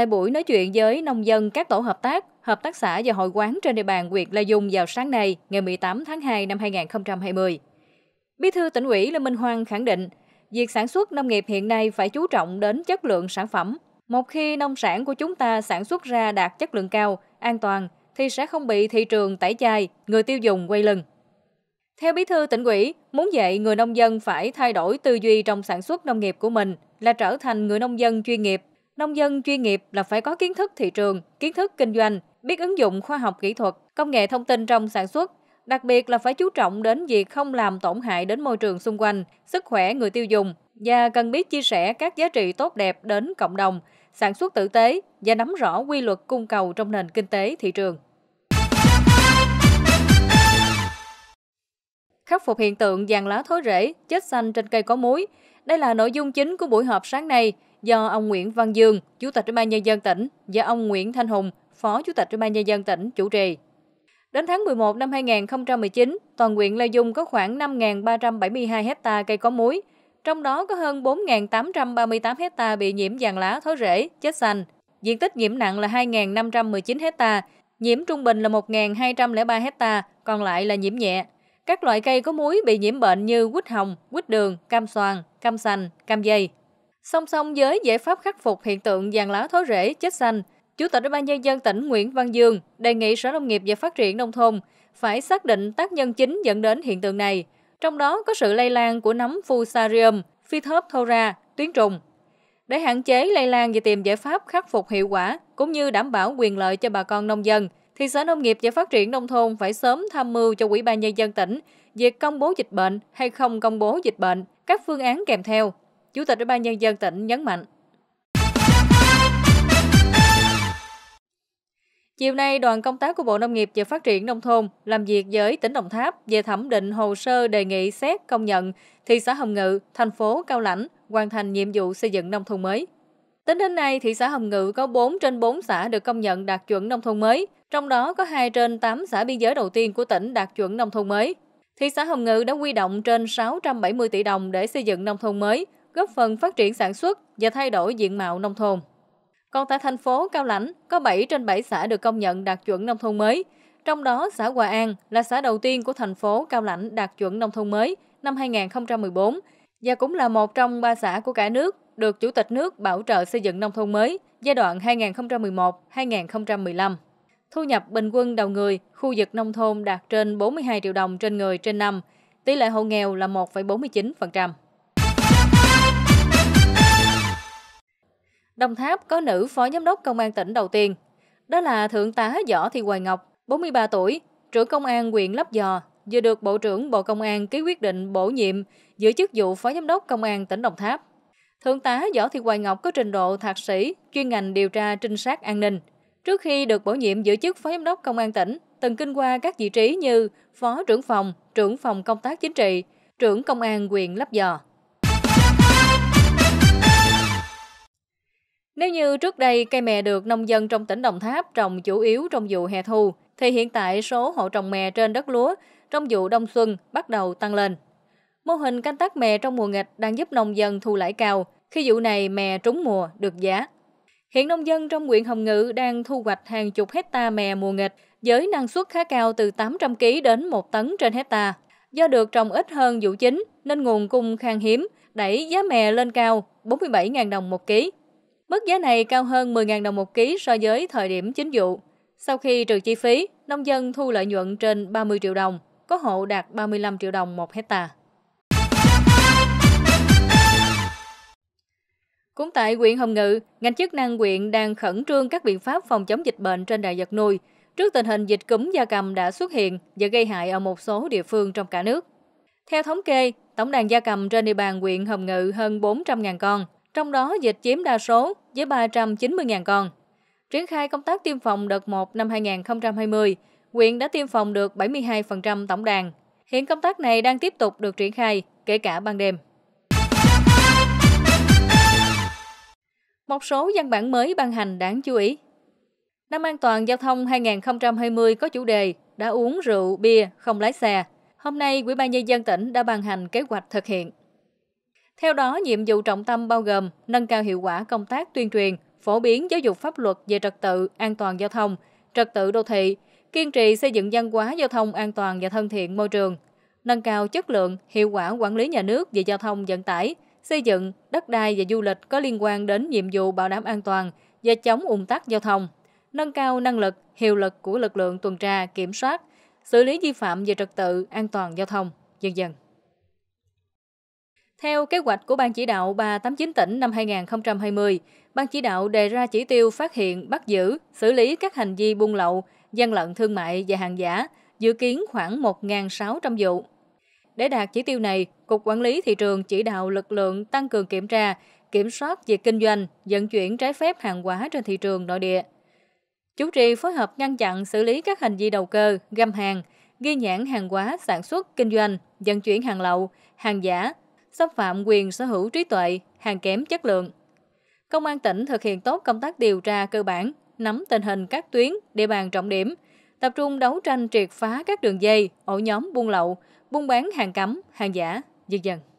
Tại buổi nói chuyện với nông dân các tổ hợp tác, hợp tác xã và hội quán trên địa bàn huyện La Dung vào sáng nay, ngày 18 tháng 2 năm 2020. Bí thư tỉnh ủy Lê Minh Hoang khẳng định, việc sản xuất nông nghiệp hiện nay phải chú trọng đến chất lượng sản phẩm. Một khi nông sản của chúng ta sản xuất ra đạt chất lượng cao, an toàn, thì sẽ không bị thị trường tẩy chay, người tiêu dùng quay lưng. Theo bí thư tỉnh ủy, muốn dạy người nông dân phải thay đổi tư duy trong sản xuất nông nghiệp của mình là trở thành người nông dân chuyên nghiệp, Nông dân chuyên nghiệp là phải có kiến thức thị trường, kiến thức kinh doanh, biết ứng dụng khoa học kỹ thuật, công nghệ thông tin trong sản xuất, đặc biệt là phải chú trọng đến việc không làm tổn hại đến môi trường xung quanh, sức khỏe người tiêu dùng và cần biết chia sẻ các giá trị tốt đẹp đến cộng đồng, sản xuất tử tế và nắm rõ quy luật cung cầu trong nền kinh tế thị trường. Khắc phục hiện tượng vàng lá thối rễ, chết xanh trên cây có muối. Đây là nội dung chính của buổi họp sáng nay – do ông Nguyễn Văn Dương, Chủ tịch Ủy ban Nhân dân tỉnh và ông Nguyễn Thanh Hùng, Phó Chủ tịch Ủy ban Nhân dân tỉnh chủ trì. Đến tháng 11 năm 2019, toàn huyện Lai Dung có khoảng 5.372 hecta cây có muối, trong đó có hơn 4.838 hecta bị nhiễm vàng lá thối rễ, chết xanh. Diện tích nhiễm nặng là 2.519 hecta, nhiễm trung bình là 1.203 hecta, còn lại là nhiễm nhẹ. Các loại cây có muối bị nhiễm bệnh như quýt hồng, quýt đường, cam xoàn, cam xanh, cam dây. Song song với giải pháp khắc phục hiện tượng vàng lá thối rễ chết xanh, Chủ tịch Ủy ban nhân dân tỉnh Nguyễn Văn Dương đề nghị Sở Nông nghiệp và Phát triển nông thôn phải xác định tác nhân chính dẫn đến hiện tượng này, trong đó có sự lây lan của nấm Fusarium, Phytophthora, tuyến trùng. Để hạn chế lây lan và tìm giải pháp khắc phục hiệu quả cũng như đảm bảo quyền lợi cho bà con nông dân, thì Sở Nông nghiệp và Phát triển nông thôn phải sớm tham mưu cho Ủy ban nhân dân tỉnh việc công bố dịch bệnh hay không công bố dịch bệnh, các phương án kèm theo. Chủ tịch Ủy ban Nhân dân tỉnh nhấn mạnh. Chiều nay, đoàn công tác của Bộ Nông nghiệp và Phát triển Nông thôn làm việc với tỉnh Đồng Tháp về thẩm định hồ sơ đề nghị xét công nhận thị xã Hồng Ngự, thành phố Cao Lãnh hoàn thành nhiệm vụ xây dựng nông thôn mới. Tính đến nay, thị xã Hồng Ngự có 4 trên 4 xã được công nhận đạt chuẩn nông thôn mới, trong đó có 2 trên 8 xã biên giới đầu tiên của tỉnh đạt chuẩn nông thôn mới. Thị xã Hồng Ngự đã quy động trên 670 tỷ đồng để xây dựng nông thôn mới, góp phần phát triển sản xuất và thay đổi diện mạo nông thôn. Còn tại thành phố Cao Lãnh, có 7 trên 7 xã được công nhận đạt chuẩn nông thôn mới. Trong đó, xã Hòa An là xã đầu tiên của thành phố Cao Lãnh đạt chuẩn nông thôn mới năm 2014 và cũng là một trong ba xã của cả nước được Chủ tịch nước bảo trợ xây dựng nông thôn mới giai đoạn 2011-2015. Thu nhập bình quân đầu người khu vực nông thôn đạt trên 42 triệu đồng trên người trên năm, tỷ lệ hộ nghèo là 1,49%. Đồng Tháp có nữ phó giám đốc công an tỉnh đầu tiên. Đó là Thượng tá Võ Thị Hoài Ngọc, 43 tuổi, trưởng công an huyện Lấp Giò, vừa được Bộ trưởng Bộ Công an ký quyết định bổ nhiệm giữ chức vụ phó giám đốc công an tỉnh Đồng Tháp. Thượng tá Võ Thị Hoài Ngọc có trình độ thạc sĩ, chuyên ngành điều tra trinh sát an ninh. Trước khi được bổ nhiệm giữ chức phó giám đốc công an tỉnh, từng kinh qua các vị trí như phó trưởng phòng, trưởng phòng công tác chính trị, trưởng công an quyền Lấp Giò. Nếu như trước đây cây mè được nông dân trong tỉnh Đồng Tháp trồng chủ yếu trong vụ hè thu, thì hiện tại số hộ trồng mè trên đất lúa trong vụ đông xuân bắt đầu tăng lên. Mô hình canh tác mè trong mùa nghịch đang giúp nông dân thu lãi cao khi vụ này mè trúng mùa được giá. Hiện nông dân trong huyện Hồng Ngự đang thu hoạch hàng chục hecta mè mùa nghịch với năng suất khá cao từ 800 kg đến 1 tấn trên hecta. Do được trồng ít hơn vụ chính nên nguồn cung khan hiếm, đẩy giá mè lên cao 47.000 đồng một ký. Mức giá này cao hơn 10.000 đồng một ký so với thời điểm chính vụ. Sau khi trừ chi phí, nông dân thu lợi nhuận trên 30 triệu đồng, có hộ đạt 35 triệu đồng một hecta. Cũng tại huyện Hồng Ngự, ngành chức năng huyện đang khẩn trương các biện pháp phòng chống dịch bệnh trên đàn vật nuôi trước tình hình dịch cúm gia cầm đã xuất hiện và gây hại ở một số địa phương trong cả nước. Theo thống kê, tổng đàn gia cầm trên địa bàn huyện Hồng Ngự hơn 400.000 con, trong đó dịch chiếm đa số với 390.000 con. Triển khai công tác tiêm phòng đợt 1 năm 2020, huyện đã tiêm phòng được 72% tổng đàn. Hiện công tác này đang tiếp tục được triển khai, kể cả ban đêm. Một số văn bản mới ban hành đáng chú ý. Năm an toàn giao thông 2020 có chủ đề đã uống rượu, bia, không lái xe. Hôm nay, Ủy ban nhân dân tỉnh đã ban hành kế hoạch thực hiện. Theo đó, nhiệm vụ trọng tâm bao gồm nâng cao hiệu quả công tác tuyên truyền, phổ biến giáo dục pháp luật về trật tự, an toàn giao thông, trật tự đô thị, kiên trì xây dựng văn hóa giao thông an toàn và thân thiện môi trường, nâng cao chất lượng, hiệu quả quản lý nhà nước về giao thông vận tải, xây dựng, đất đai và du lịch có liên quan đến nhiệm vụ bảo đảm an toàn và chống ùn tắc giao thông, nâng cao năng lực, hiệu lực của lực lượng tuần tra, kiểm soát, xử lý vi phạm về trật tự, an toàn giao thông, dần dần. Theo kế hoạch của Ban chỉ đạo 389 tỉnh năm 2020, Ban chỉ đạo đề ra chỉ tiêu phát hiện, bắt giữ, xử lý các hành vi buôn lậu, gian lận thương mại và hàng giả, dự kiến khoảng 1.600 vụ. Để đạt chỉ tiêu này, Cục Quản lý Thị trường chỉ đạo lực lượng tăng cường kiểm tra, kiểm soát việc kinh doanh, vận chuyển trái phép hàng hóa trên thị trường nội địa. Chủ trì phối hợp ngăn chặn xử lý các hành vi đầu cơ, găm hàng, ghi nhãn hàng hóa sản xuất, kinh doanh, vận chuyển hàng lậu, hàng giả, xâm phạm quyền sở hữu trí tuệ, hàng kém chất lượng. Công an tỉnh thực hiện tốt công tác điều tra cơ bản, nắm tình hình các tuyến, địa bàn trọng điểm, tập trung đấu tranh triệt phá các đường dây, ổ nhóm buôn lậu, buôn bán hàng cấm, hàng giả, dần dần.